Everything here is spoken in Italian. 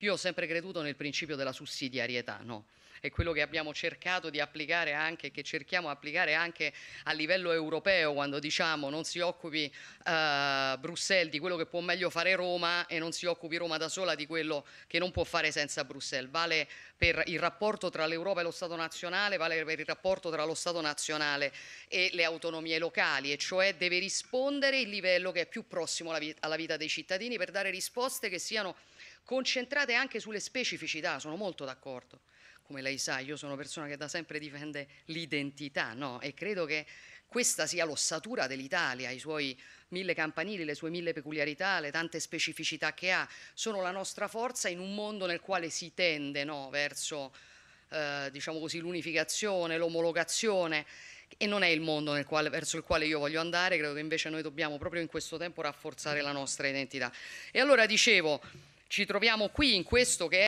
Io ho sempre creduto nel principio della sussidiarietà, no? È quello che abbiamo cercato di applicare anche, che cerchiamo di applicare anche a livello europeo quando diciamo non si occupi eh, Bruxelles di quello che può meglio fare Roma e non si occupi Roma da sola di quello che non può fare senza Bruxelles. Vale per il rapporto tra l'Europa e lo Stato nazionale, vale per il rapporto tra lo Stato nazionale e le autonomie locali, e cioè deve rispondere il livello che è più prossimo alla vita dei cittadini per dare risposte che siano concentrate anche sulle specificità, sono molto d'accordo. Come lei sa, io sono persona che da sempre difende l'identità, no? E credo che questa sia l'ossatura dell'Italia, i suoi mille campanili, le sue mille peculiarità, le tante specificità che ha, sono la nostra forza in un mondo nel quale si tende no, verso eh, diciamo così, l'unificazione, l'omologazione e non è il mondo quale, verso il quale io voglio andare, credo che invece noi dobbiamo proprio in questo tempo rafforzare la nostra identità. E allora dicevo ci troviamo qui in questo che è